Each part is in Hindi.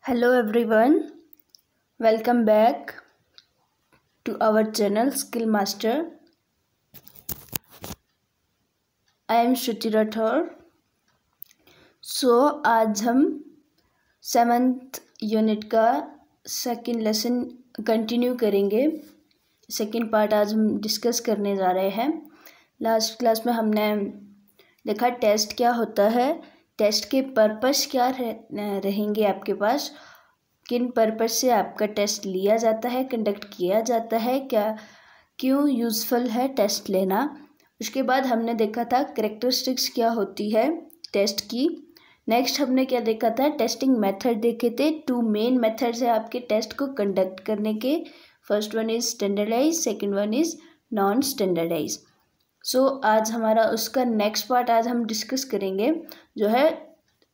hello everyone welcome back to our channel skill master I am Shruti Rathore so आज हम सेवन्थ यूनिट का सेकंड लेसन कंटिन्यू करेंगे सेकंड पार्ट आज हम डिस्कस करने जा रहे हैं लास्ट क्लास में हमने देखा टेस्ट क्या होता है टेस्ट के पर्पस क्या रह, रहेंगे आपके पास किन पर्पस से आपका टेस्ट लिया जाता है कंडक्ट किया जाता है क्या क्यों यूज़फुल है टेस्ट लेना उसके बाद हमने देखा था करेक्टरिस्टिक्स क्या होती है टेस्ट की नेक्स्ट हमने क्या देखा था टेस्टिंग मेथड देखे थे टू मेन मेथड्स है आपके टेस्ट को कंडक्ट करने के first one is standardise second one is non standardise so आज हमारा उसका नेक्स्ट पार्ट आज हम डिस्कस करेंगे जो है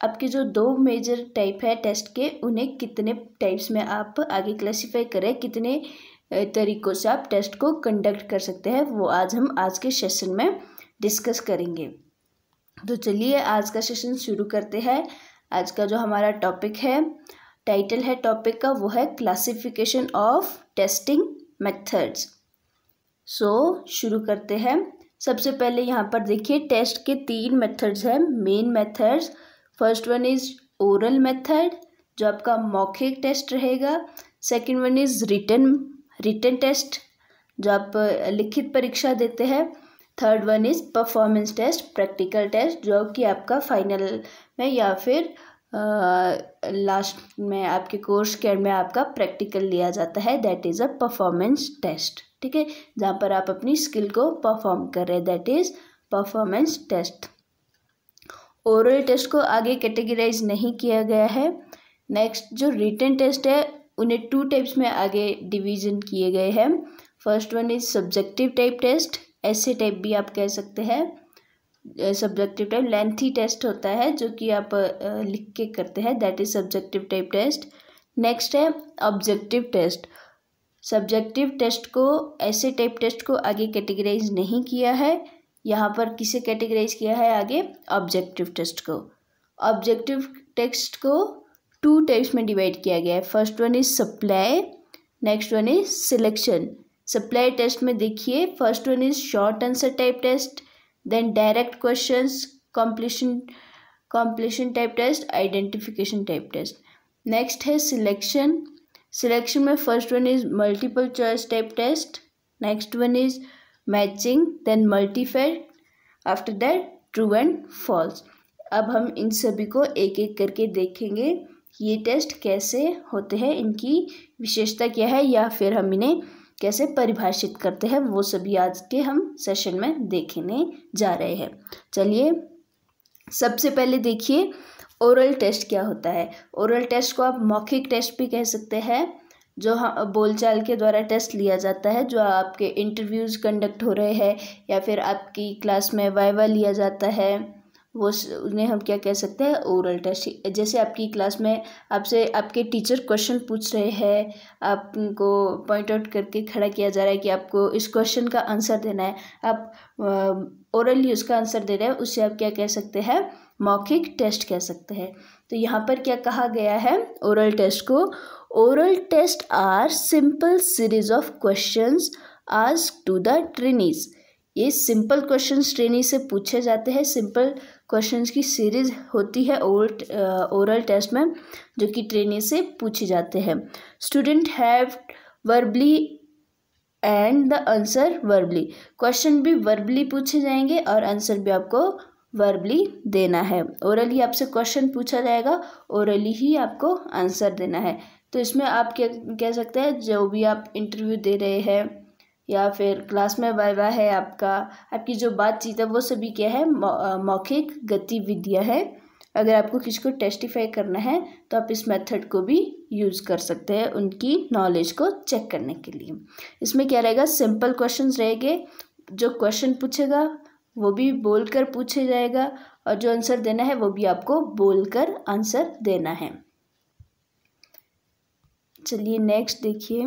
आपके जो दो मेजर टाइप है टेस्ट के उन्हें कितने टाइप्स में आप आगे क्लासीफाई करें कितने तरीक़ों से आप टेस्ट को कंडक्ट कर सकते हैं वो आज हम आज के सेशन में डिस्कस करेंगे तो चलिए आज का सेशन शुरू करते हैं आज का जो हमारा टॉपिक है टाइटल है टॉपिक का वो है classification of testing methods so शुरू करते हैं सबसे पहले यहाँ पर देखिए टेस्ट के तीन मेथड्स हैं main methods first one is oral method जो आपका मौखिक टेस्ट रहेगा second one is return written test जो आप लिखित परीक्षा देते हैं third one is performance test practical test जो कि आपका फाइनल में या फिर लास्ट में आपके कोर्स के में आपका प्रैक्टिकल लिया जाता है that is a performance test ठीक है जहाँ पर आप अपनी स्किल को परफॉर्म कर रहे हैं that is performance test oral test को आगे कैटेगराइज नहीं किया गया है नेक्स्ट जो रिटर्न टेस्ट है उन्हें टू टाइप्स में आगे डिवीज़न किए गए हैं first one is subjective type test ऐसे टाइप भी आप कह सकते हैं सब्जेक्टिव टाइप लेंथी टेस्ट होता है जो कि आप लिख के करते हैं that is subjective type test next है ऑब्जेक्टिव टेस्ट सब्जेक्टिव टेस्ट को ऐसे टाइप टेस्ट को आगे कैटेगराइज नहीं किया है यहाँ पर किसे कैटेगराइज किया है आगे ऑब्जेक्टिव टेस्ट को ऑब्जेक्टिव टेस्ट को टू टाइप्स में डिवाइड किया गया है first one is supply next one is selection supply test में देखिए first one is short answer type test then direct question completion completion type test identification type test next है सिलेक्शन सिलेक्शन में first one is multiple choice type test next one is matching then multiple after that true and false अब हम इन सभी को एक एक करके देखेंगे ये टेस्ट कैसे होते हैं इनकी विशेषता क्या है या फिर हम इन्हें कैसे परिभाषित करते हैं वो सभी आज के हम सेशन में देखने जा रहे हैं चलिए सबसे पहले देखिए ओरल टेस्ट क्या होता है ओरल टेस्ट को आप मौखिक टेस्ट भी कह सकते हैं जो हाँ बोलचाल के द्वारा टेस्ट लिया जाता है जो आपके इंटरव्यूज़ कंडक्ट हो रहे हैं या फिर आपकी क्लास में वाइवा लिया जाता है वो उन्हें हम क्या कह सकते हैं ओरल टेस्ट जैसे आपकी क्लास में आपसे आपके टीचर क्वेश्चन पूछ रहे हैं आपको पॉइंट आउट करके खड़ा किया जा रहा है कि आपको इस क्वेश्चन का आंसर देना है आप ओरली उसका आंसर दे रहे हैं उससे आप क्या कह सकते हैं मौखिक टेस्ट कह सकते हैं तो यहाँ पर क्या कहा गया है ओरल टेस्ट को oral test are simple series of question आज टू द ट्रेनीज़ ये सिंपल क्वेश्चन ट्रेनी से पूछे जाते हैं सिंपल क्वेश्चंस की सीरीज होती है ओल्ड ओरल टेस्ट में जो कि ट्रेनिंग से पूछे जाते हैं student have verbally and the answer verbally question भी वर्बली पूछे जाएंगे और आंसर भी आपको वर्बली देना है ओरली आपसे क्वेश्चन पूछा जाएगा ओरली ही आपको आंसर देना है तो इसमें आप क्या कह सकते हैं जो भी आप इंटरव्यू दे रहे हैं या फिर क्लास में वाइवा है आपका आपकी जो बातचीत है वो सभी क्या है मौखिक गतिविधियाँ हैं अगर आपको किसी को टेस्टिफाई करना है तो आप इस मेथड को भी यूज़ कर सकते हैं उनकी नॉलेज को चेक करने के लिए इसमें क्या रहेगा सिंपल क्वेश्चंस रहेंगे जो क्वेश्चन पूछेगा वो भी बोल कर पूछे जाएगा और जो आंसर देना है वो भी आपको बोल कर आंसर देना है चलिए नेक्स्ट देखिए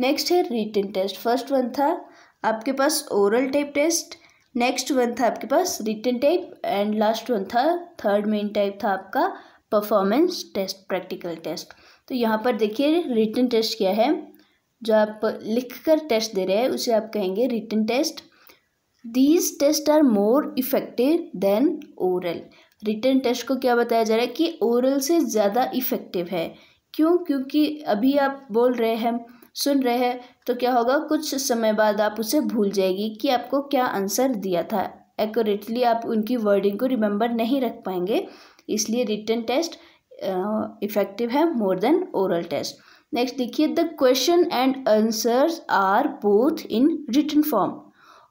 नेक्स्ट है रिटर्न टेस्ट फर्स्ट वन था आपके पास oral type test next one था आपके पास return type and last one था थर्ड मेन टाइप था आपका परफॉर्मेंस टेस्ट प्रैक्टिकल टेस्ट तो यहाँ पर देखिए रिटर्न टेस्ट क्या है जो आप लिख कर टेस्ट दे रहे हैं उसे आप कहेंगे return test these test are more effective than oral return test को क्या बताया जा रहा है कि ओरल से ज़्यादा इफेक्टिव है क्यों क्योंकि अभी आप बोल रहे हैं सुन रहे हैं तो क्या होगा कुछ समय बाद आप उसे भूल जाएगी कि आपको क्या आंसर दिया था एक्यूरेटली आप उनकी वर्डिंग को रिमेंबर नहीं रख पाएंगे इसलिए रिटर्न टेस्ट इफेक्टिव है more than oral test next देखिए the question and answers are both in return form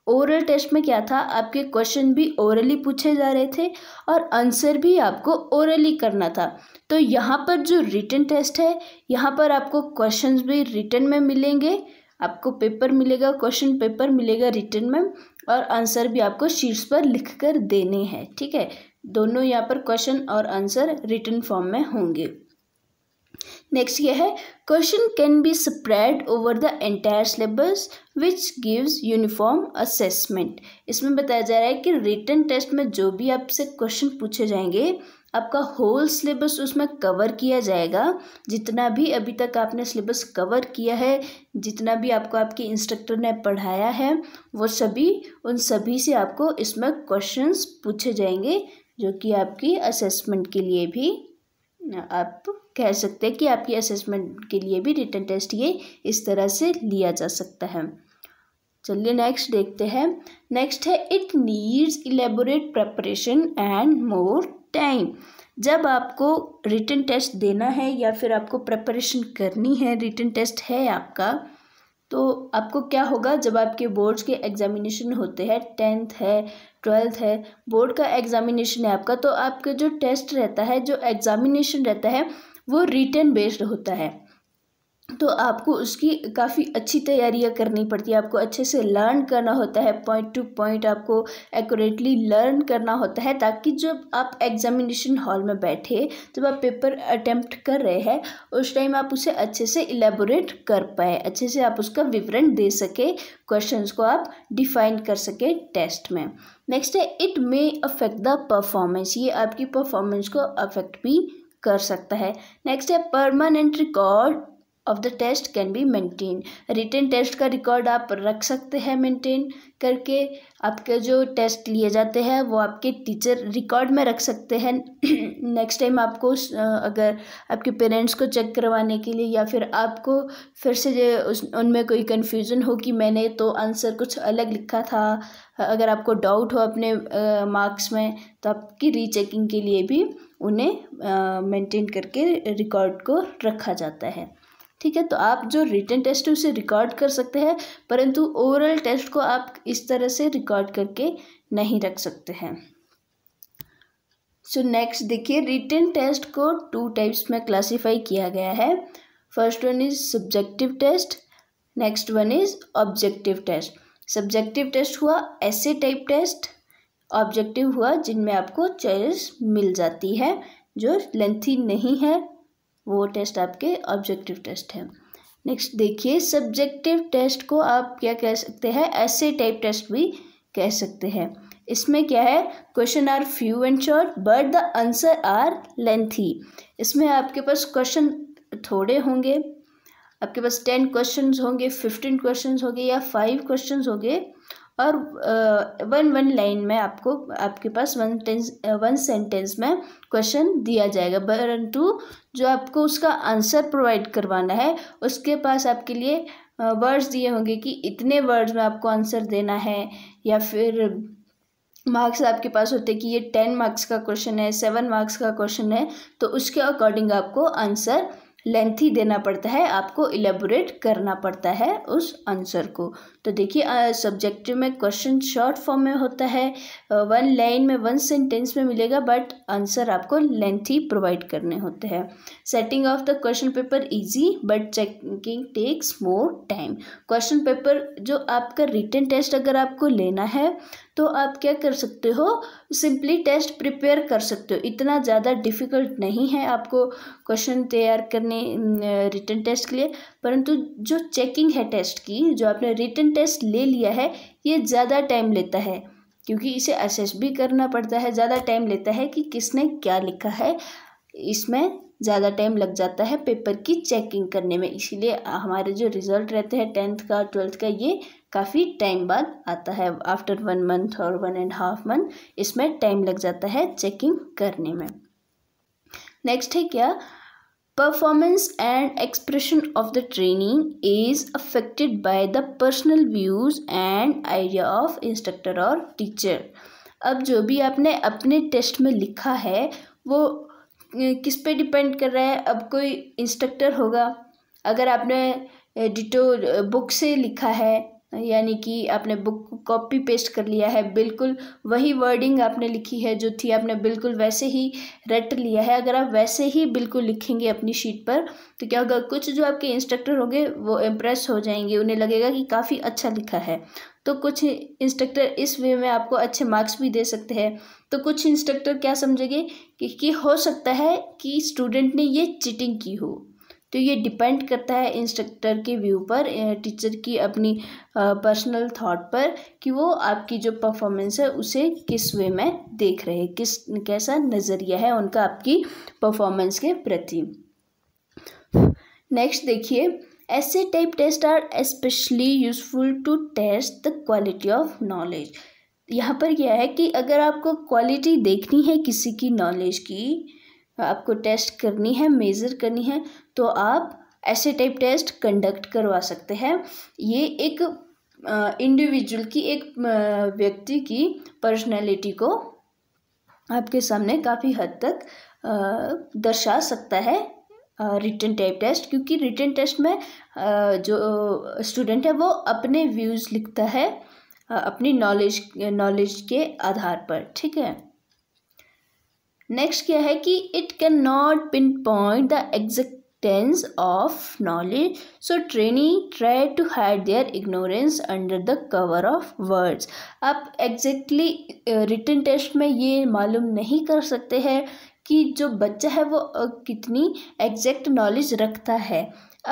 oral test में क्या था आपके क्वेश्चन भी ओरली पूछे जा रहे थे और आंसर भी आपको ओरली करना था तो यहाँ पर जो रिटर्न टेस्ट है यहाँ पर आपको क्वेश्चंस भी रिटर्न में मिलेंगे आपको पेपर मिलेगा क्वेश्चन पेपर मिलेगा रिटर्न में और आंसर भी आपको शीट्स पर लिख कर देने हैं ठीक है दोनों यहाँ पर क्वेश्चन और आंसर रिटर्न फॉर्म में होंगे नेक्स्ट ये है question can be spread over the entire syllabus which gives uniform assessment इसमें बताया जा रहा है कि रिटर्न टेस्ट में जो भी आपसे क्वेश्चन पूछे जाएंगे आपका होल सिलेबस उसमें कवर किया जाएगा जितना भी अभी तक आपने सिलेबस कवर किया है जितना भी आपको आपके इंस्ट्रक्टर ने पढ़ाया है वो सभी उन सभी से आपको इसमें क्वेश्चंस पूछे जाएंगे जो कि आपकी असेसमेंट के लिए भी आप कह सकते हैं कि आपकी असेसमेंट के लिए भी रिटर्न टेस्ट ये इस तरह से लिया जा सकता है चलिए नेक्स्ट देखते हैं नेक्स्ट है it needs elaborate preparation and more time जब आपको रिटर्न टेस्ट देना है या फिर आपको प्रेपरेशन करनी है रिटर्न टेस्ट है आपका तो आपको क्या होगा जब आपके बोर्ड्स के एग्ज़ामिनेशन होते हैं टेंथ है ट्वेल्थ है बोर्ड का एग्ज़ामिनेशन है आपका तो आपका जो टेस्ट रहता है जो एग्ज़ामिनेशन रहता है वो रिटर्न बेस्ड होता है तो आपको उसकी काफ़ी अच्छी तैयारियाँ करनी पड़ती है आपको अच्छे से लर्न करना होता है पॉइंट टू पॉइंट आपको एक्यूरेटली लर्न करना होता है ताकि जब आप एग्जामिनेशन हॉल में बैठे जब आप पेपर अटेम्प्ट कर रहे हैं उस टाइम आप उसे अच्छे से इलेबोरेट कर पाए अच्छे से आप उसका विवरण दे सके क्वेश्चन को आप डिफाइन कर सके टेस्ट में नेक्स्ट है it may affect the performance ये आपकी परफॉर्मेंस को अफेक्ट भी कर सकता है नेक्स्ट है permanent record of the test can be maintain return test का रिकॉर्ड आप रख सकते हैं मेंटेन करके आपके जो टेस्ट लिए जाते हैं वो आपके टीचर रिकॉर्ड में रख सकते हैं नेक्स्ट टाइम आपको अगर आपके पेरेंट्स को चेक करवाने के लिए या फिर आपको फिर से उस उनमें कोई कन्फ्यूज़न हो कि मैंने तो आंसर कुछ अलग लिखा था अगर आपको डाउट हो अपने मार्क्स में तो आपकी रीचेकिंग के लिए भी उन्हें मेंटेन करके रिकॉर्ड को रखा जाता है ठीक है तो आप जो रिटर्न टेस्ट है उसे रिकॉर्ड कर सकते हैं परंतु ओवरऑल टेस्ट को आप इस तरह से रिकॉर्ड करके नहीं रख सकते हैं सो नेक्स्ट देखिए रिटर्न टेस्ट को टू टाइप्स में क्लासिफाई किया गया है first one is subjective test next one is objective test subjective test हुआ ऐसे टाइप टेस्ट ऑब्जेक्टिव हुआ जिनमें आपको चॉइस मिल जाती है जो लेंथी नहीं है वो टेस्ट आपके ऑब्जेक्टिव टेस्ट हैं नेक्स्ट देखिए सब्जेक्टिव टेस्ट को आप क्या कह सकते हैं ऐसे टाइप टेस्ट भी कह सकते हैं इसमें क्या है question are few and short but the answer are lengthy इसमें आपके पास क्वेश्चन थोड़े होंगे आपके पास टेन क्वेश्चन होंगे फिफ्टीन क्वेश्चन होंगे या फाइव क्वेश्चन होंगे और वन वन लाइन में आपको आपके पास वन टेंस वन सेंटेंस में क्वेश्चन दिया जाएगा परंतु जो आपको उसका आंसर प्रोवाइड करवाना है उसके पास आपके लिए वर्ड्स दिए होंगे कि इतने वर्ड्स में आपको आंसर देना है या फिर मार्क्स आपके पास होते कि ये टेन मार्क्स का क्वेश्चन है सेवन मार्क्स का क्वेश्चन है तो उसके अकॉर्डिंग आपको आंसर लेंथी देना पड़ता है आपको इलेबोरेट करना पड़ता है उस आंसर को तो देखिए सब्जेक्टिव में क्वेश्चन शॉर्ट फॉर्म में होता है वन लाइन में वन सेंटेंस में मिलेगा बट आंसर आपको लेंथी प्रोवाइड करने होते हैं setting of the question paper easy but checking takes more time question paper जो आपका रिटर्न टेस्ट अगर आपको लेना है तो आप क्या कर सकते हो सिंपली टेस्ट प्रिपेयर कर सकते हो इतना ज़्यादा डिफ़िकल्ट नहीं है आपको क्वेश्चन तैयार करने रिटर्न टेस्ट के लिए परंतु जो चेकिंग है टेस्ट की जो आपने रिटर्न टेस्ट ले लिया है ये ज़्यादा टाइम लेता है क्योंकि इसे असेस भी करना पड़ता है ज़्यादा टाइम लेता है कि किसने क्या लिखा है इसमें ज़्यादा टाइम लग जाता है पेपर की चेकिंग करने में इसीलिए हमारे जो रिज़ल्ट रहते हैं टेंथ का ट्वेल्थ का ये काफ़ी टाइम बाद आता है आफ्टर वन मंथ और वन एंड हाफ मंथ इसमें टाइम लग जाता है चेकिंग करने में नेक्स्ट है क्या performance and expression of the training is affected by the personal views and idea of instructor और टीचर अब जो भी आपने अपने टेस्ट में लिखा है वो किस पे डिपेंड कर रहा है अब कोई इंस्ट्रक्टर होगा अगर आपने डिटो बुक से लिखा है यानी कि आपने बुक को कॉपी पेस्ट कर लिया है बिल्कुल वही वर्डिंग आपने लिखी है जो थी आपने बिल्कुल वैसे ही रट लिया है अगर आप वैसे ही बिल्कुल लिखेंगे अपनी शीट पर तो क्या होगा कुछ जो आपके इंस्ट्रक्टर होंगे वो इम्प्रेस हो जाएंगे उन्हें लगेगा कि काफ़ी अच्छा लिखा है तो कुछ इंस्ट्रक्टर इस वे में आपको अच्छे मार्क्स भी दे सकते हैं तो कुछ इंस्ट्रक्टर क्या समझेंगे कि, कि हो सकता है कि स्टूडेंट ने ये चिटिंग की हो तो ये डिपेंड करता है इंस्ट्रक्टर के व्यू पर टीचर की अपनी पर्सनल थॉट पर कि वो आपकी जो परफॉर्मेंस है उसे किस वे में देख रहे हैं किस कैसा नज़रिया है उनका आपकी परफॉर्मेंस के प्रति नेक्स्ट देखिए ऐसे type test are especially useful to test the quality of knowledge यहाँ पर यह है कि अगर आपको क्वालिटी देखनी है किसी की नॉलेज की आपको टेस्ट करनी है मेज़र करनी है तो आप ऐसे टाइप टेस्ट कंडक्ट करवा सकते हैं ये एक इंडिविजुअल की एक व्यक्ति की पर्सनैलिटी को आपके सामने काफ़ी हद तक दर्शा सकता है रिटर्न टाइप टेस्ट क्योंकि रिटर्न टेस्ट में जो स्टूडेंट है वो अपने व्यूज़ लिखता है अपनी नॉलेज नॉलेज के आधार पर ठीक है नेक्स्ट क्या है कि it can not pin point the existence of knowledge so trainee try to hide their ignorance under the cover of words आप एग्जैक्टली रिटर्न टेस्ट में ये मालूम नहीं कर सकते हैं कि जो बच्चा है वो uh, कितनी एग्जैक्ट नॉलेज रखता है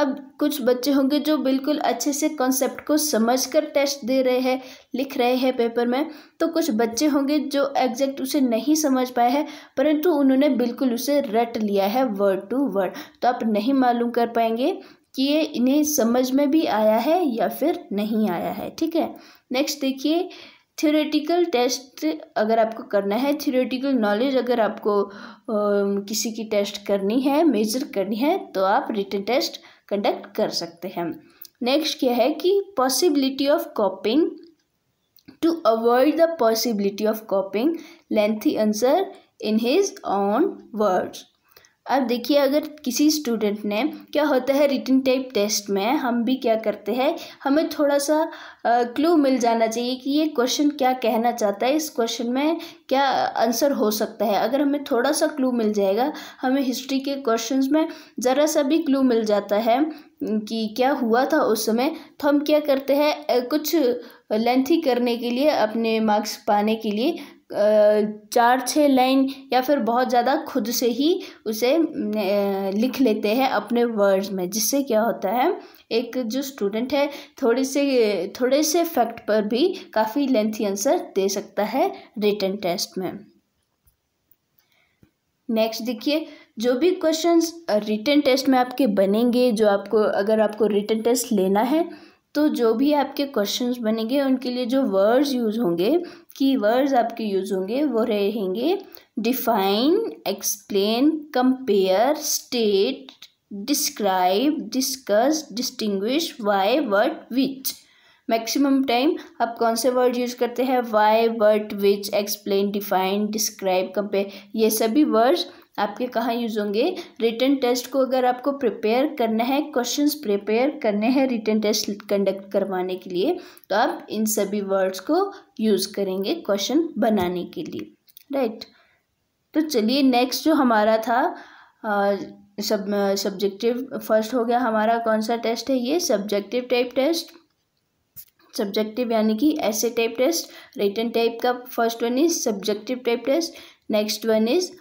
अब कुछ बच्चे होंगे जो बिल्कुल अच्छे से कॉन्सेप्ट को समझ कर टेस्ट दे रहे हैं लिख रहे हैं पेपर में तो कुछ बच्चे होंगे जो एग्जैक्ट उसे नहीं समझ पाए हैं परंतु उन्होंने बिल्कुल उसे रट लिया है वर्ड टू वर्ड तो आप नहीं मालूम कर पाएंगे कि ये इन्हें समझ में भी आया है या फिर नहीं आया है ठीक है नेक्स्ट देखिए थियोरेटिकल टेस्ट अगर आपको करना है थियोरेटिकल नॉलेज अगर आपको आ, किसी की टेस्ट करनी है मेजर करनी है तो आप रिटर्न टेस्ट कंडक्ट कर सकते हैं नेक्स्ट क्या है कि possibility of copying to avoid the possibility of copying lengthy answer in his own words अब देखिए अगर किसी स्टूडेंट ने क्या होता है रिटिन टाइप टेस्ट में हम भी क्या करते हैं हमें थोड़ा सा क्लू मिल जाना चाहिए कि ये क्वेश्चन क्या कहना चाहता है इस क्वेश्चन में क्या आंसर हो सकता है अगर हमें थोड़ा सा क्लू मिल जाएगा हमें हिस्ट्री के क्वेश्चंस में ज़रा सा भी क्लू मिल जाता है कि क्या हुआ था उस समय तो हम क्या करते हैं कुछ लेंथी करने के लिए अपने मार्क्स पाने के लिए चार छः लाइन या फिर बहुत ज़्यादा खुद से ही उसे लिख लेते हैं अपने वर्ड्स में जिससे क्या होता है एक जो स्टूडेंट है थोड़ी से थोड़े से फैक्ट पर भी काफ़ी लेंथी आंसर दे सकता है रिटर्न टेस्ट में नेक्स्ट देखिए जो भी क्वेश्चंस रिटर्न टेस्ट में आपके बनेंगे जो आपको अगर आपको रिटर्न टेस्ट लेना है तो जो भी आपके क्वेश्चंस बनेंगे उनके लिए जो वर्ड्स यूज़ होंगे कीवर्ड्स आपके यूज़ होंगे वो रहेंगे define explain compare state describe discuss distinguish why word which maximum time आप कौन से वर्ड यूज़ करते हैं why what which explain define describe compare ये सभी वर्ड्स आपके कहाँ यूज़ होंगे रिटर्न टेस्ट को अगर आपको प्रिपेयर करना है क्वेश्चंस प्रिपेयर करने हैं रिटर्न टेस्ट कंडक्ट करवाने के लिए तो आप इन सभी वर्ड्स को यूज़ करेंगे क्वेश्चन बनाने के लिए राइट right. तो चलिए नेक्स्ट जो हमारा था सब सब्जेक्टिव फर्स्ट हो गया हमारा कौन सा टेस्ट है ये सब्जेक्टिव टाइप टेस्ट सब्जेक्टिव यानी कि ऐसे टाइप टेस्ट रिटर्न टाइप का first one is subjective type test next one is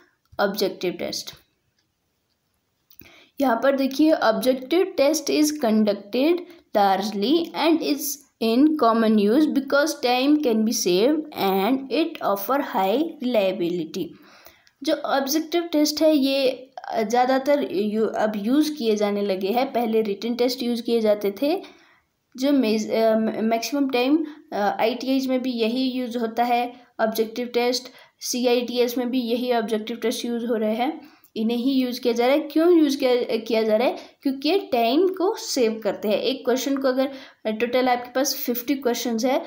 objective test यहाँ पर देखिए objective test is conducted largely and is in common use because time can be save and it offer high reliability जो ऑब्जेक्टिव टेस्ट है ये ज़्यादातर यू, अब यूज़ किए जाने लगे हैं पहले रिटर्न टेस्ट यूज़ किए जाते थे जो मैक्सिमम टाइम आई में भी यही यूज़ होता है objective test C I T S में भी यही ऑब्जेक्टिव टेस्ट यूज़ हो रहे हैं इन्हें ही यूज़ किया जा रहा है क्यों यूज़ किया किया जा रहा है क्योंकि टाइम को सेव करते हैं एक क्वेश्चन को अगर टोटल आपके पास फिफ्टी क्वेश्चन है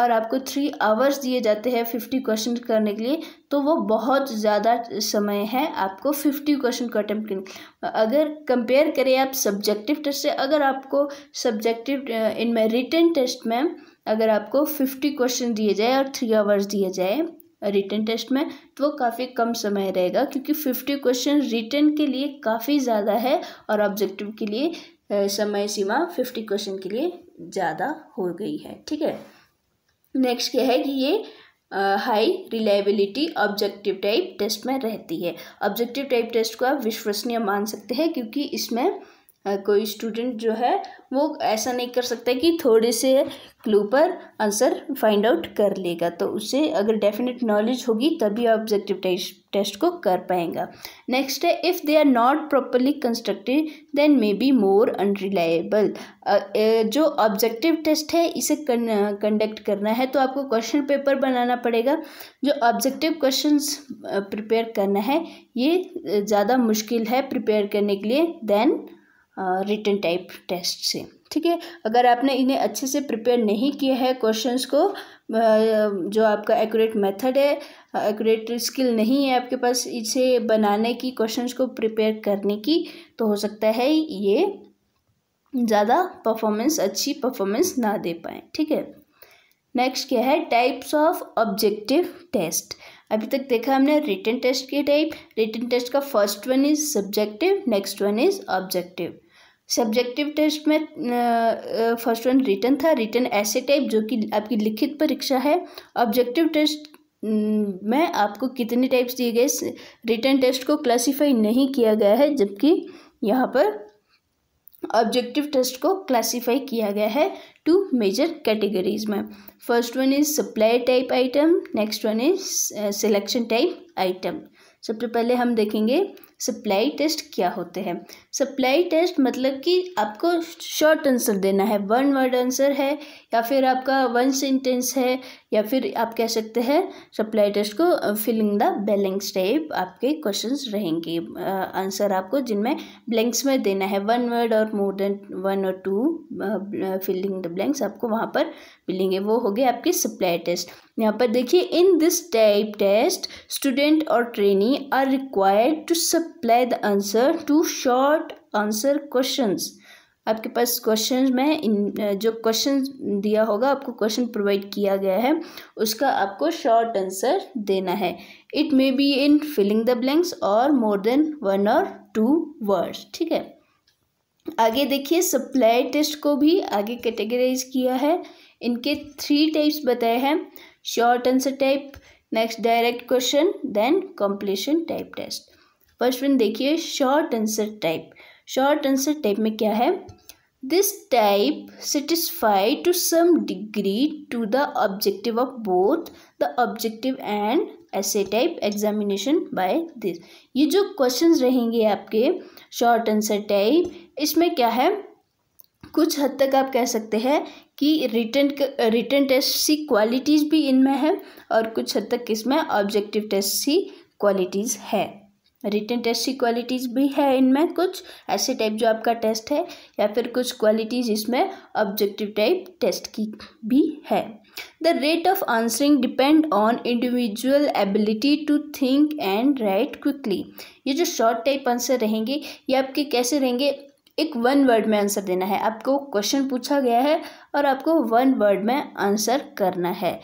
और आपको थ्री आवर्स दिए जाते हैं फिफ्टी क्वेश्चन करने के लिए तो वो बहुत ज़्यादा समय है आपको फिफ्टी क्वेश्चन को अटैम्प्ट करने अगर कंपेयर करें आप सब्जेक्टिव टेस्ट से अगर आपको सब्जेक्टिव इनमें रिटर्न टेस्ट में अगर आपको फिफ्टी क्वेश्चन दिए जाए और थ्री आवर्स दिए जाए रिटर्न टेस्ट में तो वो काफ़ी कम समय रहेगा क्योंकि फिफ्टी क्वेश्चन रिटर्न के लिए काफ़ी ज़्यादा है और ऑब्जेक्टिव के लिए uh, समय सीमा फिफ्टी क्वेश्चन के लिए ज़्यादा हो गई है ठीक है नेक्स्ट क्या है कि ये high reliability objective type test में रहती है ऑब्जेक्टिव टाइप टेस्ट को आप विश्वसनीय मान सकते हैं क्योंकि इसमें कोई स्टूडेंट जो है वो ऐसा नहीं कर सकता कि थोड़े से क्लू पर आंसर फाइंड आउट कर लेगा तो उसे अगर डेफिनेट नॉलेज होगी तभी ऑब्जेक्टिव टेस्ट को कर पाएगा नेक्स्ट है if they are not properly constructed then may be more unreliable जो ऑब्जेक्टिव टेस्ट है इसे कंडक्ट करना है तो आपको क्वेश्चन पेपर बनाना पड़ेगा जो ऑब्जेक्टिव क्वेश्चन प्रिपेयर करना है ये ज़्यादा मुश्किल है प्रिपेयर करने के लिए देन रिटर्न टाइप टेस्ट से ठीक है अगर आपने इन्हें अच्छे से प्रिपेयर नहीं किया है क्वेश्चंस को जो आपका एक्यूरेट मेथड है एक्यूरेट स्किल नहीं है आपके पास इसे बनाने की क्वेश्चंस को प्रिपेयर करने की तो हो सकता है ये ज़्यादा परफॉर्मेंस अच्छी परफॉर्मेंस ना दे पाए ठीक है नेक्स्ट क्या है टाइप्स ऑफ ऑब्जेक्टिव टेस्ट अभी तक देखा हमने रिटर्न टेस्ट के टाइप रिटर्न टेस्ट का first one is subjective next one is objective subjective test में फर्स्ट वन रिटर्न था रिटर्न ऐसे टाइप जो कि आपकी लिखित परीक्षा है ऑब्जेक्टिव टेस्ट में आपको कितने टाइप्स दिए गए रिटर्न टेस्ट को क्लासिफाई नहीं किया गया है जबकि यहाँ पर ऑब्जेक्टिव टेस्ट को क्लासिफाई किया गया है टू मेजर कैटेगरीज में first one is supply type item next one is selection type item सबसे पहले हम देखेंगे सप्लाई टेस्ट क्या होते हैं सप्लाई टेस्ट मतलब कि आपको शॉर्ट आंसर देना है वन वर्ड आंसर है या फिर आपका वन सेंटेंस है या फिर आप कह सकते हैं सप्लाई टेस्ट को फिलिंग द बैलेंस टाइप आपके क्वेश्चंस रहेंगे आंसर आपको जिनमें ब्लैंक्स में देना है वन वर्ड और मोर देन वन और टू फिलिंग द ब्लैंक्स आपको वहाँ पर मिलेंगे वो हो गए आपके सप्लाई टेस्ट यहाँ पर देखिए in this type test student और trainee are required to supply the answer to short answer question आपके पास क्वेश्चन में इन जो क्वेश्चन दिया होगा आपको क्वेश्चन प्रोवाइड किया गया है उसका आपको शॉर्ट आंसर देना है it may be in filling the blanks और मोर देन वन और टू वर्ड्स ठीक है आगे देखिए सप्लाई टेस्ट को भी आगे कैटेगराइज किया है इनके थ्री टाइप्स बताए हैं short answer type next direct question then completion type test first one देखिए short answer type short answer type में क्या है this type satisfy to some degree to the objective of both the objective and essay type examination by this ये जो क्वेश्चंस रहेंगे आपके शॉर्ट आंसर टाइप इसमें क्या है कुछ हद तक आप कह सकते हैं कि रिटर्न रिटर्न टेस्ट सी क्वालिटीज़ भी इनमें है और कुछ हद तक इसमें ऑब्जेक्टिव टेस्ट सी क्वालिटीज़ है रिटर्न टेस्ट की क्वालिटीज़ भी है इनमें कुछ ऐसे टाइप जो आपका टेस्ट है या फिर कुछ क्वालिटीज़ इसमें ऑब्जेक्टिव टाइप टेस्ट की भी है the rate of answering depend on individual ability to think and write quickly ये जो शॉर्ट टाइप आंसर रहेंगे ये आपके कैसे रहेंगे एक वन वर्ड में आंसर देना है आपको क्वेश्चन पूछा गया है और आपको वन वर्ड में आंसर करना है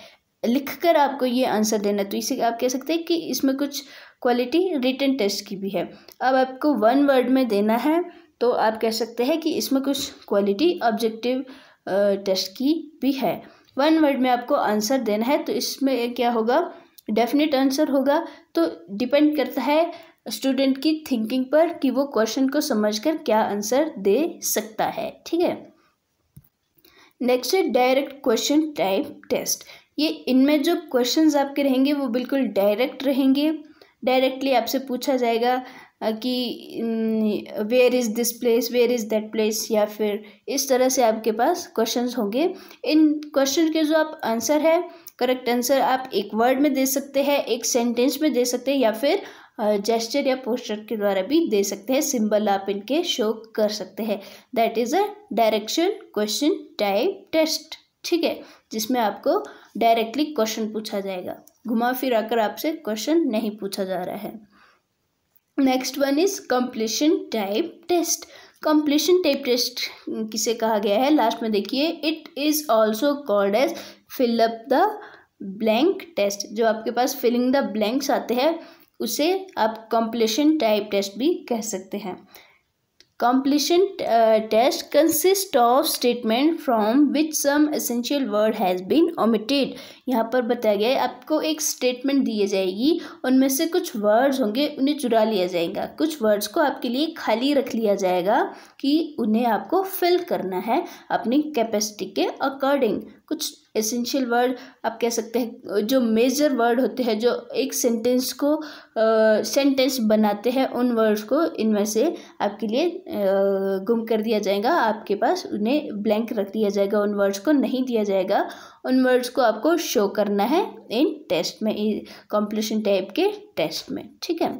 लिख कर आपको ये आंसर देना तो इसे आप कह सकते हैं कि इसमें कुछ क्वालिटी रिटर्न टेस्ट की भी है अब आपको वन वर्ड में देना है तो आप कह सकते हैं कि इसमें कुछ क्वालिटी ऑब्जेक्टिव टेस्ट की भी है वन वर्ड में आपको आंसर देना है तो इसमें क्या होगा डेफिनेट आंसर होगा तो डिपेंड करता है स्टूडेंट की थिंकिंग पर कि वो क्वेश्चन को समझकर क्या आंसर दे सकता है ठीक है नेक्स्ट है डायरेक्ट क्वेश्चन टाइप टेस्ट ये इनमें जो क्वेश्चंस आपके रहेंगे वो बिल्कुल डायरेक्ट रहेंगे डायरेक्टली आपसे पूछा जाएगा कि where is this place where is that place या फिर इस तरह से आपके पास क्वेश्चंस होंगे इन क्वेश्चन के जो आप आंसर है करेक्ट आंसर आप एक वर्ड में दे सकते हैं एक सेंटेंस में दे सकते हैं या फिर जेस्चर या पोस्टर के द्वारा भी दे सकते हैं सिंबल आप इनके शो कर सकते हैं that is a direction question type test ठीक है जिसमें आपको डायरेक्टली क्वेश्चन पूछा जाएगा घुमा फिरा कर आपसे क्वेश्चन नहीं पूछा जा रहा है next one is completion type test completion type test किसे कहा गया है लास्ट में देखिए it is also called as fill up the blank test जो आपके पास फिलिंग द ब्लैंक्स आते हैं उसे आप कंप्लीशन टाइप टेस्ट भी कह सकते हैं completion test consist of statement from which some essential word has been omitted यहाँ पर बताया गया है आपको एक स्टेटमेंट दी जाएगी उनमें से कुछ वर्ड्स होंगे उन्हें चुरा लिया जाएगा कुछ वर्ड्स को आपके लिए खाली रख लिया जाएगा कि उन्हें आपको फिल करना है अपनी कैपेसिटी के अकॉर्डिंग कुछ एसेंशियल वर्ड आप कह सकते हैं जो मेजर वर्ड होते हैं जो एक सेंटेंस को सेंटेंस बनाते हैं उन वर्ड्स को इनमें से आपके लिए गुम कर दिया जाएगा आपके पास उन्हें ब्लैंक रख दिया जाएगा उन वर्ड्स को नहीं दिया जाएगा उन वर्ड्स को आपको शो करना है इन टेस्ट में कॉम्पिटिशन टाइप के टेस्ट में ठीक है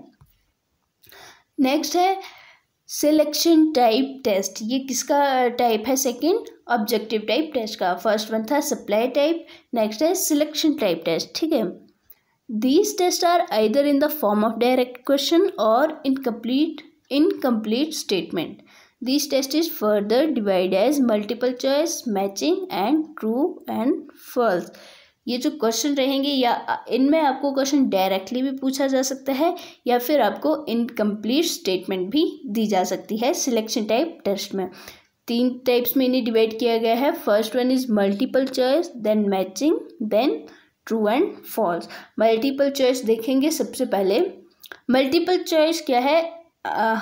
नेक्स्ट है सिलेक्शन टाइप टेस्ट ये किसका टाइप है सेकंड ऑब्जेक्टिव टाइप टेस्ट का फर्स्ट वन था सप्लाई टाइप नेक्स्ट है सिलेक्शन टाइप टेस्ट ठीक है these test are either in the form of direct question और incomplete incomplete statement This test is further divided as multiple choice, matching and true and false. ये जो क्वेश्चन रहेंगे या इनमें आपको क्वेश्चन डायरेक्टली भी पूछा जा सकता है या फिर आपको इनकम्प्लीट स्टेटमेंट भी दी जा सकती है सिलेक्शन टाइप टेस्ट में तीन टाइप्स में इन्हें डिवाइड किया गया है first one is multiple choice then matching then true and false multiple choice देखेंगे सबसे पहले मल्टीपल चॉइस क्या है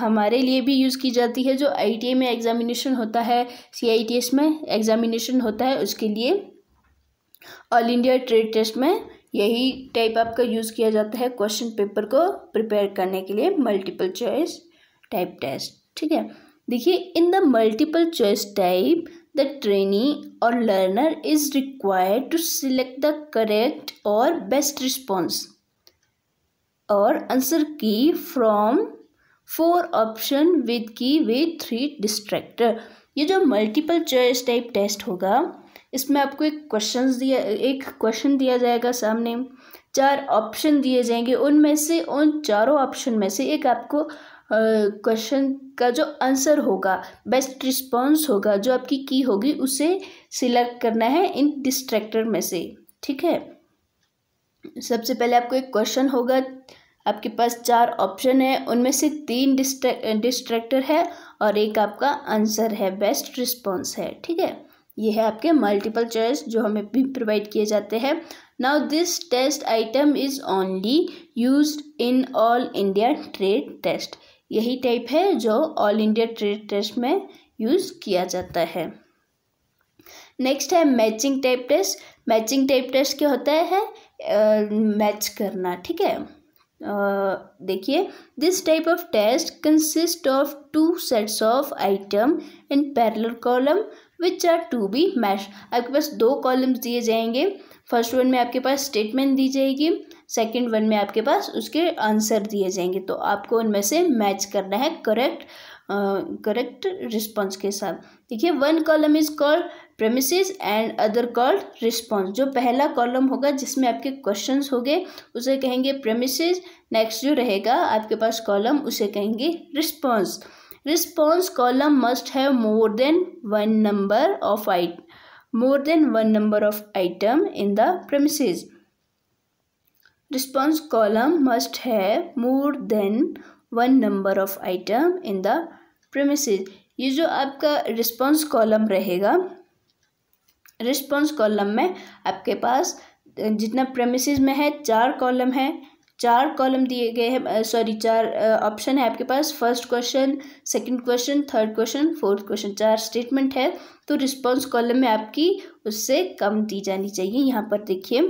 हमारे लिए भी यूज़ की जाती है जो आई में एग्ज़ामिनेशन होता है सी में एग्ज़ामिनेशन होता है उसके लिए ऑल इंडिया ट्रेड टेस्ट में यही टाइप आपका यूज़ किया जाता है क्वेश्चन पेपर को प्रिपेयर करने के लिए मल्टीपल चॉइस टाइप टेस्ट ठीक है देखिए in the multiple choice type the trainee और learner is required to select the correct और बेस्ट रिस्पॉन्स और answer key from four option with key with three distractor ये जो मल्टीपल चॉइस टाइप टेस्ट होगा इसमें आपको एक क्वेश्चन दिया एक क्वेश्चन दिया जाएगा सामने चार ऑप्शन दिए जाएंगे उनमें से उन चारों ऑप्शन में से एक आपको क्वेश्चन uh, का जो आंसर होगा बेस्ट रिस्पॉन्स होगा जो आपकी की होगी उसे सिलेक्ट करना है इन डिस्ट्रैक्टर में से ठीक है सबसे पहले आपको एक क्वेश्चन होगा आपके पास चार ऑप्शन है उनमें से तीन डिस्ट्रैक्टर है और एक आपका आंसर है बेस्ट रिस्पॉन्स है ठीक है ये है आपके मल्टीपल चॉइस जो हमें भी प्रोवाइड किए जाते हैं now this test item is only use in all India trade test यही टाइप है जो ऑल इंडिया ट्रेड टेस्ट में यूज़ किया जाता है नेक्स्ट है matching type test matching type test क्या होता है मैच करना ठीक है देखिए this type of test consist of two sets of item in parallel column which are to be match आपके पास दो कॉलम्स दिए जाएंगे फर्स्ट वन में आपके पास स्टेटमेंट दी जाएगी सेकंड वन में आपके पास उसके आंसर दिए जाएंगे तो आपको उनमें से मैच करना है करेक्ट करेक्ट रिस्पॉन्स के साथ देखिए one column is called premises and other called response जो पहला कॉलम होगा जिसमें आपके क्वेश्चन होंगे उसे कहेंगे प्रेमिसिस नेक्स्ट जो रहेगा आपके पास कॉलम उसे कहेंगे response response column must have more than one number of item more than one number of item in the premises response column must have more than one number of item in the premises ये जो आपका रिस्पॉन्स कॉलम रहेगा रिस्पॉन्स कॉलम में आपके पास जितना प्रेमिसेस में है चार कॉलम है चार कॉलम दिए गए हैं सॉरी चार ऑप्शन है आपके पास first question second question third question fourth question चार स्टेटमेंट है तो रिस्पांस कॉलम में आपकी उससे कम दी जानी चाहिए यहाँ पर देखिए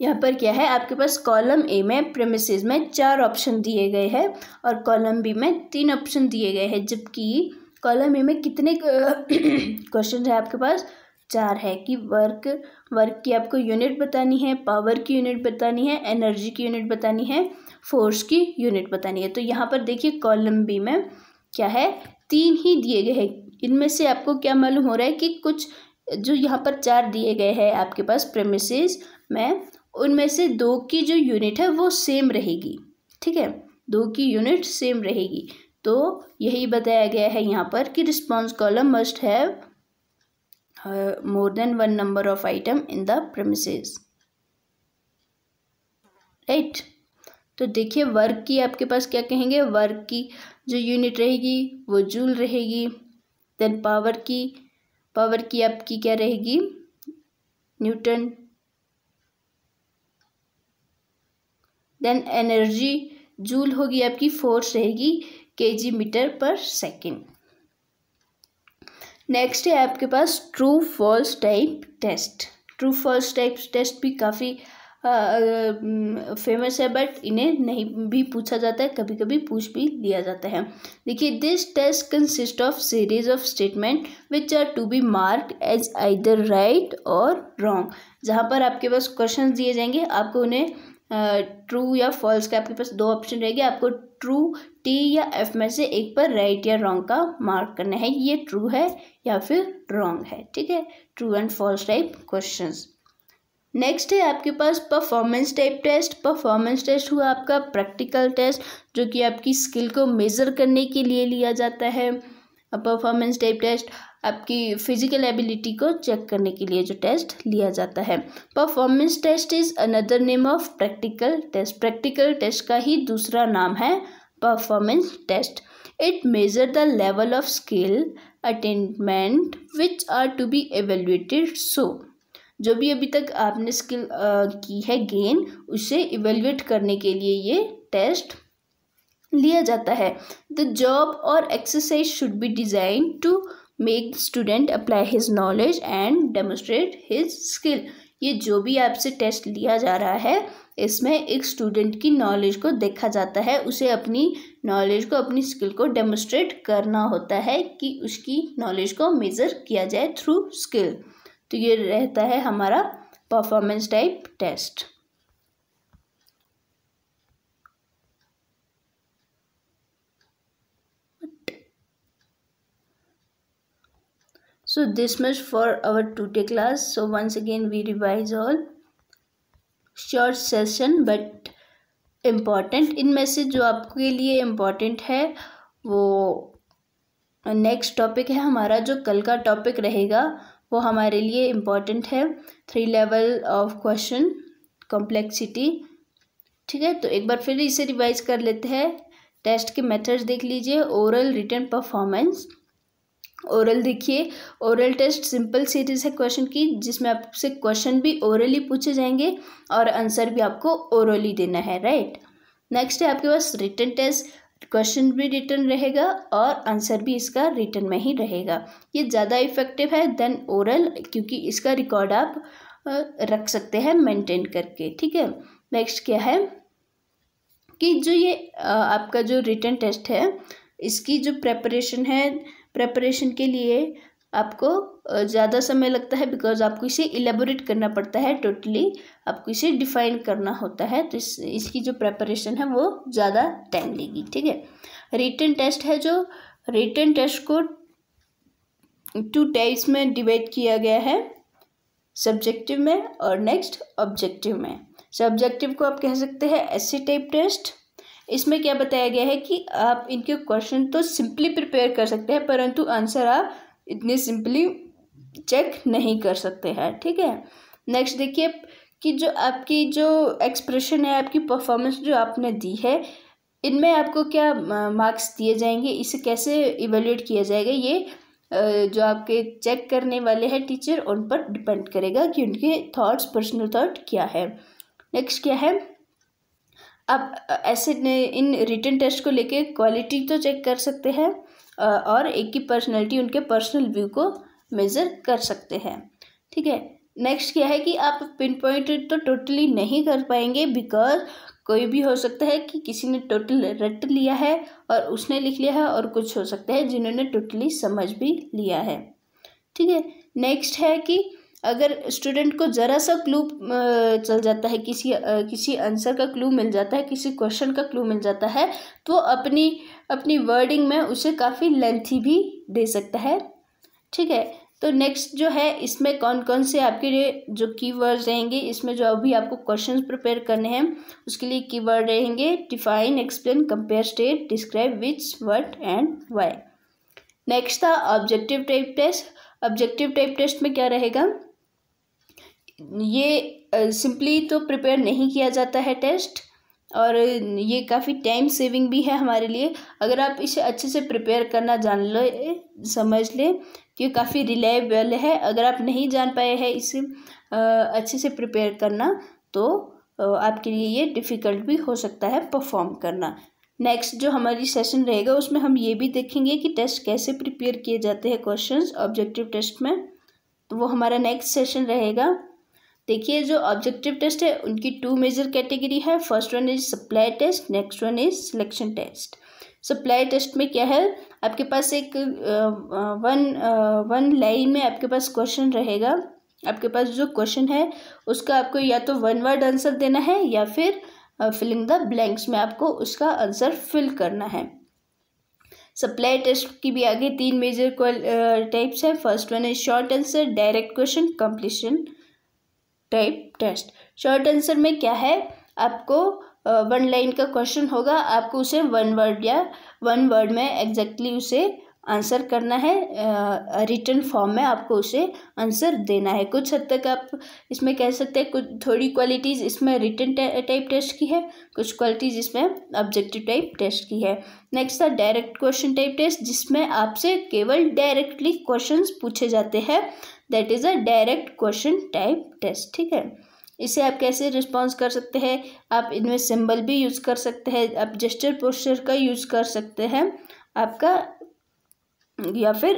यहाँ पर क्या है आपके पास कॉलम ए में प्रेमिसेस में चार ऑप्शन दिए गए हैं और कॉलम बी में तीन ऑप्शन दिए गए हैं जबकि कॉलम ए में कितने क्वेश्चन है आपके पास चार है कि वर्क वर्क की आपको यूनिट बतानी है पावर की यूनिट बतानी है एनर्जी की यूनिट बतानी है फोर्स की यूनिट बतानी है तो यहाँ पर देखिए कॉलम बी में क्या है तीन ही दिए गए हैं इनमें से आपको क्या मालूम हो रहा है कि कुछ जो यहाँ पर चार दिए गए हैं आपके पास प्रेमिसेस में उनमें से दो की जो यूनिट है वो सेम रहेगी ठीक है दो की यूनिट सेम रहेगी तो यही बताया गया है यहाँ पर कि response column must have more than one number of item in the premises right तो देखिए वर्क की आपके पास क्या कहेंगे वर्क की जो यूनिट रहेगी वो जूल रहेगी देन पावर की पावर की आपकी क्या रहेगी न्यूटन देन एनर्जी जूल होगी आपकी फोर्स रहेगी k g meter per second next है आपके पास true false type test true false type test भी काफ़ी फेमस है बट इन्हें नहीं भी पूछा जाता है कभी कभी पूछ भी लिया जाता है देखिए this test consist of series of statement which are to be mark as either right और रॉन्ग जहाँ पर आपके पास क्वेश्चन दिए जाएंगे आपको उन्हें ट्रू या फॉल्स का आपके पास दो ऑप्शन रहेगा आपको ट्रू टी या एफ में से एक पर राइट या रॉन्ग का मार्क करना है ये ट्रू है या फिर रॉन्ग है ठीक है true and false type question next है आपके पास performance type test performance test हुआ आपका प्रैक्टिकल टेस्ट जो कि आपकी स्किल को मेज़र करने के लिए लिया जाता है परफॉर्मेंस टाइप टेस्ट आपकी फिजिकल एबिलिटी को चेक करने के लिए जो टेस्ट लिया जाता है performance test is another name of practical test practical test का ही दूसरा नाम है performance test it measure the level of skill attainment which are to be evaluated so जो भी अभी तक आपने स्किल uh, की है गेन उसे इवेल्युएट करने के लिए ये टेस्ट लिया जाता है द जॉब और exercise should be design to make student apply his knowledge and demonstrate his skill ये जो भी आपसे टेस्ट लिया जा रहा है इसमें एक स्टूडेंट की नॉलेज को देखा जाता है उसे अपनी नॉलेज को अपनी स्किल को डेमोस्ट्रेट करना होता है कि उसकी नॉलेज को मेज़र किया जाए थ्रू स्किल तो ये रहता है हमारा performance type test so this much for our today class so once again we revise all short session but important इनमें से जो आपके लिए इम्पॉर्टेंट है वो नेक्स्ट टॉपिक है हमारा जो कल का टॉपिक रहेगा वो हमारे लिए इम्पॉर्टेंट है three level of question complexity ठीक है तो एक बार फिर इसे रिवाइज कर लेते हैं टेस्ट के मेथड्स देख लीजिए ओरल रिटर्न परफॉर्मेंस ओरल देखिए ओरल टेस्ट सिंपल सीरीज है क्वेश्चन की जिसमें आपसे क्वेश्चन भी ओरली पूछे जाएंगे और आंसर भी आपको ओरली देना है राइट नेक्स्ट है आपके पास रिटर्न टेस्ट क्वेश्चन भी रिटर्न रहेगा और आंसर भी इसका रिटर्न में ही रहेगा ये ज़्यादा इफेक्टिव है देन ओरल क्योंकि इसका रिकॉर्ड आप रख सकते हैं मेंटेन करके ठीक है नेक्स्ट क्या है कि जो ये आपका जो रिटर्न टेस्ट है इसकी जो प्रेपरेशन है प्रेपरेशन के लिए आपको ज़्यादा समय लगता है बिकॉज आपको इसे इलेबोरेट करना पड़ता है टोटली आपको इसे डिफाइन करना होता है तो इस इसकी जो प्रेपरेशन है वो ज़्यादा टाइम लेगी ठीक है रिटर्न टेस्ट है जो रिटर्न टेस्ट को टू टाइप्स में डिवाइड किया गया है सब्जेक्टिव में और नेक्स्ट ऑब्जेक्टिव में सब्जेक्टिव को आप कह सकते हैं ऐसे टाइप टेस्ट इसमें क्या बताया गया है कि आप इनके क्वेश्चन तो सिंपली प्रिपेयर कर सकते हैं परंतु आंसर आप इतने सिंपली चेक नहीं कर सकते हैं ठीक है नेक्स्ट देखिए कि जो आपकी जो एक्सप्रेशन है आपकी परफॉर्मेंस जो आपने दी है इनमें आपको क्या मार्क्स दिए जाएंगे इसे कैसे इवेल्यूट किया जाएगा ये जो आपके चेक करने वाले हैं टीचर उन पर डिपेंड करेगा कि उनके थॉट्स पर्सनल थॉट क्या है नेक्स्ट क्या है आप ऐसे इन रिटर्न टेस्ट को लेके क्वालिटी तो चेक कर सकते हैं और एक की पर्सनैलिटी उनके पर्सनल व्यू को मेज़र कर सकते हैं ठीक है नेक्स्ट क्या है कि आप पिन पॉइंट तो टोटली नहीं कर पाएंगे बिकॉज कोई भी हो सकता है कि किसी ने टोटल रट लिया है और उसने लिख लिया है और कुछ हो सकता है जिन्होंने टोटली समझ भी लिया है ठीक है नेक्स्ट है कि अगर स्टूडेंट को ज़रा सा क्लू चल जाता है किसी किसी आंसर का क्लू मिल जाता है किसी क्वेश्चन का क्लू मिल जाता है तो अपनी अपनी वर्डिंग में उसे काफ़ी लेंथी भी दे सकता है ठीक है तो नेक्स्ट जो है इसमें कौन कौन से आपके जो जो कीवर्ड्स रहेंगे इसमें जो अभी आपको क्वेश्चन प्रिपेयर करने हैं उसके लिए कीवर्ड रहेंगे define explain compare state describe which word and why next था objective type test objective type test में क्या रहेगा ये सिंपली तो प्रिपेयर नहीं किया जाता है टेस्ट और ये काफ़ी टाइम सेविंग भी है हमारे लिए अगर आप इसे अच्छे से प्रिपेयर करना जान लो समझ लें कि काफ़ी रिलायबल है अगर आप नहीं जान पाए हैं इसे अच्छे से प्रिपेयर करना तो आपके लिए ये डिफ़िकल्ट भी हो सकता है परफॉर्म करना नेक्स्ट जो हमारी सेशन रहेगा उसमें हम ये भी देखेंगे कि टेस्ट कैसे प्रिपेयर किए जाते हैं क्वेश्चंस ऑब्जेक्टिव टेस्ट में तो वो हमारा नेक्स्ट सेशन रहेगा देखिए जो ऑब्जेक्टिव टेस्ट है उनकी टू मेजर कैटेगरी है first one is supply test next one is selection test supply test में क्या है आपके पास एक वन वन लाइन में आपके पास क्वेश्चन रहेगा आपके पास जो क्वेश्चन है उसका आपको या तो वन वर्ड आंसर देना है या फिर फिलिंग द ब्लैंक्स में आपको उसका आंसर फिल करना है सप्लाई टेस्ट की भी आगे तीन मेजर टाइप्स है first one is short answer direct question completion type test short answer में क्या है आपको वन लाइन का क्वेश्चन होगा आपको उसे वन वर्ड या वन वर्ड में एग्जैक्टली उसे आंसर करना है रिटर्न फॉर्म में आपको उसे आंसर देना है कुछ हद तक आप इसमें कह सकते हैं कुछ थोड़ी क्वालिटीज़ इसमें रिटर्न टाइप टेस्ट की है कुछ क्वालिटीज़ इसमें ऑब्जेक्टिव टाइप टेस्ट की है नेक्स्ट था डायरेक्ट क्वेश्चन टाइप टेस्ट जिसमें आपसे केवल डायरेक्टली क्वेश्चंस पूछे जाते हैं that is a direct question type test ठीक है इसे आप कैसे रिस्पॉन्स कर सकते हैं आप इनमें सिंबल भी यूज़ कर सकते हैं आप जेस्टर पोस्टर का यूज़ कर सकते हैं आपका या फिर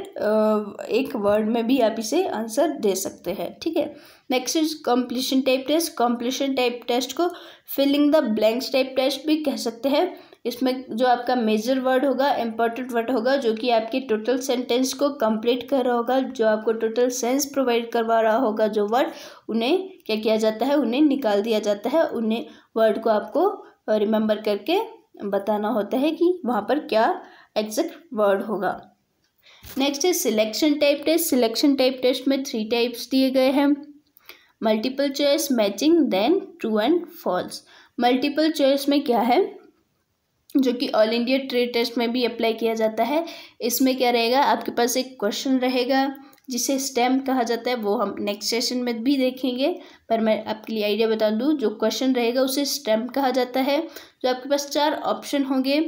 एक वर्ड में भी आप इसे आंसर दे सकते हैं ठीक है next is completion type test completion type test को filling the blanks type test भी कह सकते हैं इसमें जो आपका मेजर वर्ड होगा इम्पोर्टेंट वर्ड होगा जो कि आपके टोटल सेंटेंस को कंप्लीट कर रहा होगा जो आपको टोटल सेंस प्रोवाइड करवा रहा होगा जो वर्ड उन्हें क्या किया जाता है उन्हें निकाल दिया जाता है उन्हें वर्ड को आपको रिमेंबर करके बताना होता है कि वहाँ पर क्या एग्जैक्ट वर्ड होगा नेक्स्ट है selection type test selection type test में थ्री टाइप्स दिए गए हैं multiple choice matching then true and false multiple choice में क्या है जो कि ऑल इंडिया ट्रेड टेस्ट में भी अप्लाई किया जाता है इसमें क्या रहेगा आपके पास एक क्वेश्चन रहेगा जिसे स्टेम कहा जाता है वो हम नेक्स्ट सेशन में भी देखेंगे पर मैं आपके लिए आइडिया बता दूँ जो क्वेश्चन रहेगा उसे स्टेम कहा जाता है जो तो आपके पास चार ऑप्शन होंगे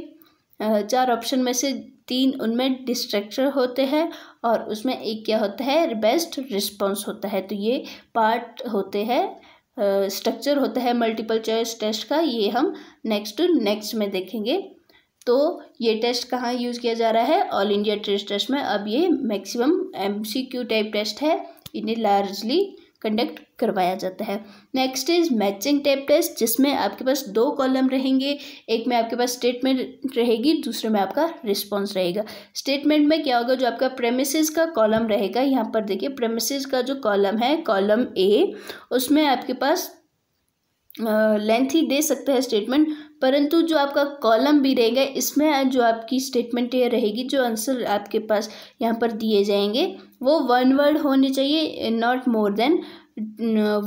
चार ऑप्शन में से तीन उनमें डिस्ट्रक्चर होते हैं और उसमें एक क्या होता है बेस्ट रिस्पॉन्स होता है तो ये पार्ट होते हैं स्ट्रक्चर होता है मल्टीपल चॉइस टेस्ट का ये हम नेक्स्ट नेक्स्ट में देखेंगे तो ये टेस्ट कहाँ यूज़ किया जा रहा है ऑल इंडिया ट्रेस टेस्ट में अब ये मैक्सिमम एमसीक्यू टाइप टेस्ट है इन्हें लार्जली कंडक्ट करवाया जाता है next is matching type test जिसमें आपके पास दो कॉलम रहेंगे एक में आपके पास स्टेटमेंट रहेगी दूसरे में आपका रिस्पॉन्स रहेगा स्टेटमेंट में क्या होगा जो आपका प्रेमिसेस का कॉलम रहेगा यहाँ पर देखिए प्रेमिसेस का जो कॉलम है कॉलम ए उसमें आपके पास लेंथ ही दे सकता है स्टेटमेंट परंतु जो आपका कॉलम भी रहेगा इसमें जो आपकी स्टेटमेंट रहेगी जो आंसर आपके पास यहाँ पर दिए जाएंगे वो वन वर्ड होने चाहिए not more than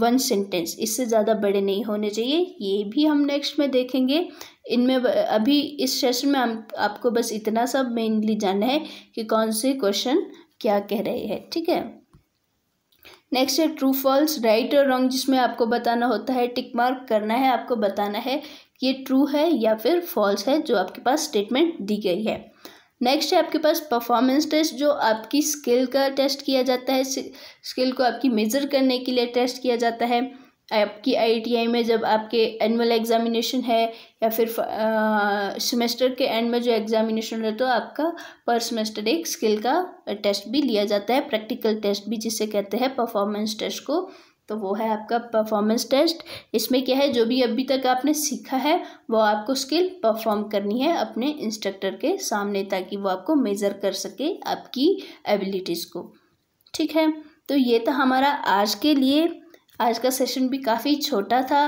one sentence इससे ज़्यादा बड़े नहीं होने चाहिए ये भी हम नेक्स्ट में देखेंगे इनमें अभी इस सेशन में हम आपको बस इतना सब मेनली जानना है कि कौन से क्वेश्चन क्या कह रहे हैं ठीक है नेक्स्ट है ट्रू फॉल्स राइट और रॉन्ग जिसमें आपको बताना होता है टिक मार्क करना है आपको बताना है ये ट्रू है या फिर फॉल्स है जो आपके पास स्टेटमेंट दी गई है नेक्स्ट है आपके पास परफॉर्मेंस टेस्ट जो आपकी स्किल का टेस्ट किया जाता है स्किल को आपकी मेज़र करने के लिए टेस्ट किया जाता है आपकी आईटीआई में जब आपके एनुअल एग्जामिनेशन है या फिर सेमेस्टर के एंड में जो एग्जामिनेशन है तो आपका पर सेमेस्टर एक स्किल का टेस्ट भी लिया जाता है प्रैक्टिकल टेस्ट भी जिसे कहते हैं परफॉर्मेंस टेस्ट को तो वो है आपका परफॉर्मेंस टेस्ट इसमें क्या है जो भी अभी तक आपने सीखा है वो आपको स्किल परफॉर्म करनी है अपने इंस्ट्रक्टर के सामने ताकि वो आपको मेज़र कर सके आपकी एबिलिटीज़ को ठीक है तो ये था हमारा आज के लिए आज का सेशन भी काफ़ी छोटा था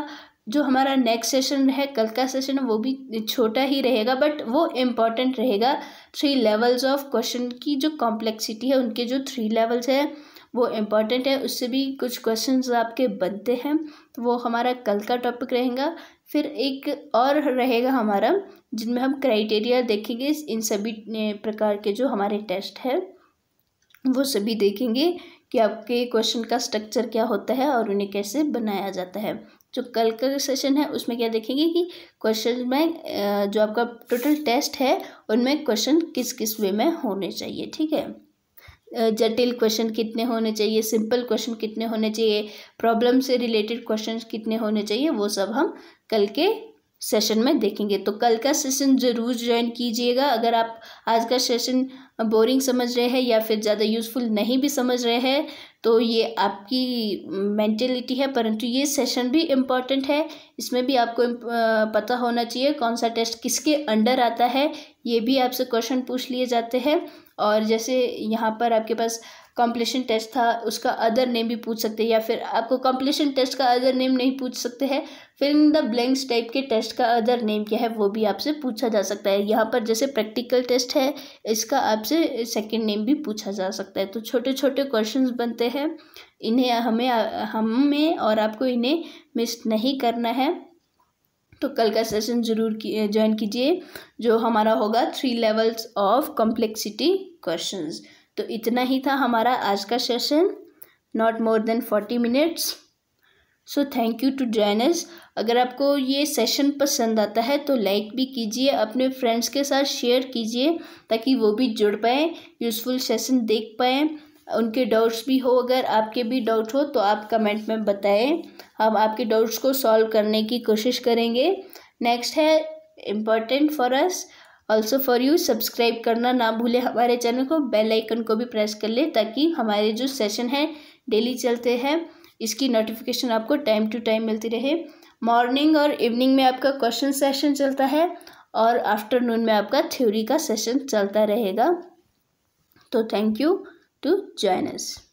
जो हमारा नेक्स्ट सेशन है कल का सेशन वो भी छोटा ही रहेगा बट वो इम्पॉर्टेंट रहेगा थ्री लेवल्स ऑफ क्वेश्चन की जो कॉम्प्लेक्सिटी है उनके जो थ्री लेवल्स हैं वो इम्पॉर्टेंट है उससे भी कुछ क्वेश्चंस आपके बनते हैं तो वो हमारा कल का टॉपिक रहेगा फिर एक और रहेगा हमारा जिनमें हम क्राइटेरिया देखेंगे इन सभी प्रकार के जो हमारे टेस्ट है वो सभी देखेंगे कि आपके क्वेश्चन का स्ट्रक्चर क्या होता है और उन्हें कैसे बनाया जाता है जो कल का सेशन है उसमें क्या देखेंगे कि क्वेश्चन में जो आपका टोटल टेस्ट है उनमें क्वेश्चन किस किस वे में होने चाहिए ठीक है जटिल क्वेश्चन कितने होने चाहिए सिंपल क्वेश्चन कितने होने चाहिए प्रॉब्लम से रिलेटेड क्वेश्चन कितने होने चाहिए वो सब हम कल के सेशन में देखेंगे तो कल का सेशन ज़रूर ज्वाइन कीजिएगा अगर आप आज का सेशन बोरिंग समझ रहे हैं या फिर ज़्यादा यूज़फुल नहीं भी समझ रहे हैं तो ये आपकी मेंटेलिटी है परंतु ये सेशन भी इम्पॉर्टेंट है इसमें भी आपको पता होना चाहिए कौन सा टेस्ट किसके अंडर आता है ये भी आपसे क्वेश्चन पूछ लिए जाते हैं और जैसे यहाँ पर आपके पास कॉम्प्लेशन टेस्ट था उसका अदर नेम भी पूछ सकते हैं या फिर आपको कॉम्प्लेशन टेस्ट का अदर नेम नहीं पूछ सकते हैं fill in the blanks type के टेस्ट का अदर नेम क्या है वो भी आपसे पूछा जा सकता है यहाँ पर जैसे प्रैक्टिकल टेस्ट है इसका आपसे सेकेंड नेम भी पूछा जा सकता है तो छोटे छोटे क्वेश्चन बनते हैं इन्हें हमें हमें और आपको इन्हें मिस नहीं करना है तो कल का सेशन ज़रूर की ज्वाइन कीजिए जो हमारा होगा three levels of complexity questions तो इतना ही था हमारा आज का session not more than forty minutes so thank you to join अगर आपको ये सेशन पसंद आता है तो लाइक भी कीजिए अपने फ्रेंड्स के साथ शेयर कीजिए ताकि वो भी जुड़ पाएँ यूज़फुल सेशन देख पाएँ उनके डाउट्स भी हो अगर आपके भी डाउट हो तो आप कमेंट में बताएं हम आपके डाउट्स को सॉल्व करने की कोशिश करेंगे नेक्स्ट है important for us also for you subscribe करना ना भूलें हमारे चैनल को बेल आइकन को भी प्रेस कर लें ताकि हमारे जो सेशन है डेली चलते हैं इसकी नोटिफिकेशन आपको टाइम टू टाइम मिलती रहे मॉर्निंग और इवनिंग में आपका क्वेश्चन सेशन चलता है और आफ्टरनून में आपका थ्योरी का सेशन चलता रहेगा तो thank you to join us